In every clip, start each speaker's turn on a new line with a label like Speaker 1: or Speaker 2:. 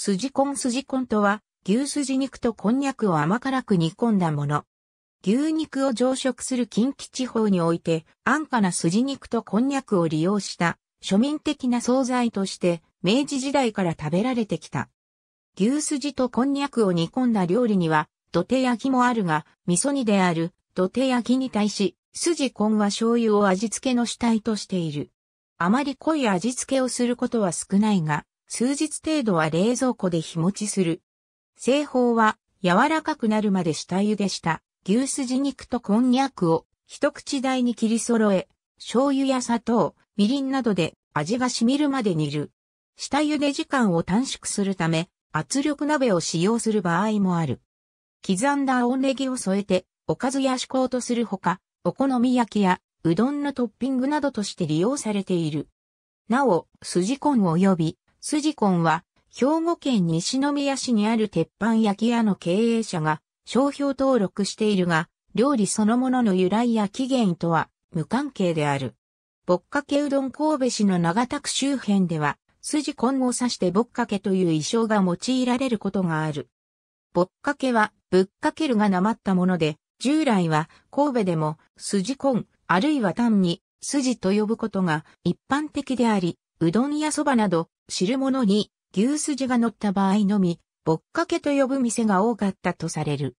Speaker 1: 筋コン筋コンとは、牛筋肉とこんにゃくを甘辛く煮込んだもの。牛肉を常食する近畿地方において、安価な筋肉とこんにゃくを利用した庶民的な惣菜として、明治時代から食べられてきた。牛筋とこんにゃくを煮込んだ料理には、土手焼きもあるが、味噌煮である土手焼きに対し、筋コンは醤油を味付けの主体としている。あまり濃い味付けをすることは少ないが、数日程度は冷蔵庫で日持ちする。製法は柔らかくなるまで下茹でした牛すじ肉とこんにゃくを一口大に切り揃え、醤油や砂糖、みりんなどで味が染みるまで煮る。下茹で時間を短縮するため圧力鍋を使用する場合もある。刻んだ青ネギを添えておかずやこうとするほか、お好み焼きやうどんのトッピングなどとして利用されている。なお、筋根及びスジコンは、兵庫県西宮市にある鉄板焼き屋の経営者が商標登録しているが、料理そのものの由来や起源とは無関係である。ぼっかけうどん神戸市の長田区周辺では、筋根を指してぼっかけという意匠が用いられることがある。ぼっかけは、ぶっかけるがなまったもので、従来は神戸でも筋根、あるいは単に筋と呼ぶことが一般的であり、うどんやそばなど汁物に牛すじが乗った場合のみ、ぼっかけと呼ぶ店が多かったとされる。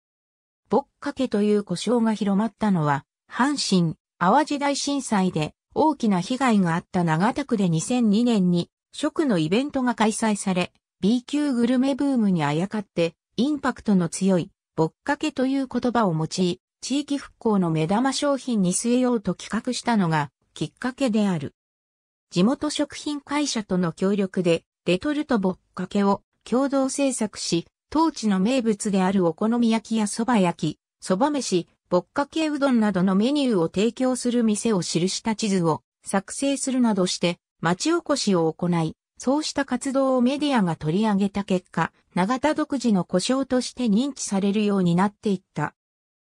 Speaker 1: ぼっかけという呼称が広まったのは、阪神、淡路大震災で大きな被害があった長田区で2002年に食のイベントが開催され、B 級グルメブームにあやかって、インパクトの強い、ぼっかけという言葉を用い、地域復興の目玉商品に据えようと企画したのが、きっかけである。地元食品会社との協力で、レトルトぼっかけを共同制作し、当地の名物であるお好み焼きや蕎麦焼き、蕎麦飯、ぼっかけうどんなどのメニューを提供する店を記した地図を作成するなどして、町おこしを行い、そうした活動をメディアが取り上げた結果、長田独自の故障として認知されるようになっていった。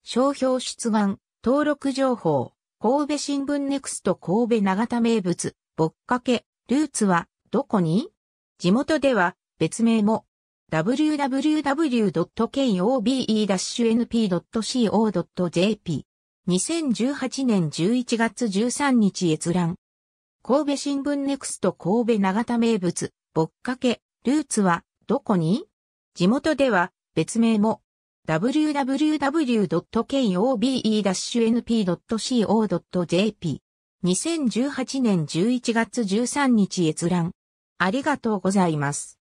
Speaker 1: 商標出願、登録情報、神戸新聞ネクスト神戸長田名物、ぼっかけ、ルーツは、どこに地元では、別名も、www.kobe-np.co.jp。2018年11月13日閲覧。神戸新聞ネクスト神戸長田名物、ぼっかけ、ルーツは、どこに地元では、別名も、www.kobe-np.co.jp。2018年11月13日閲覧。ありがとうございます。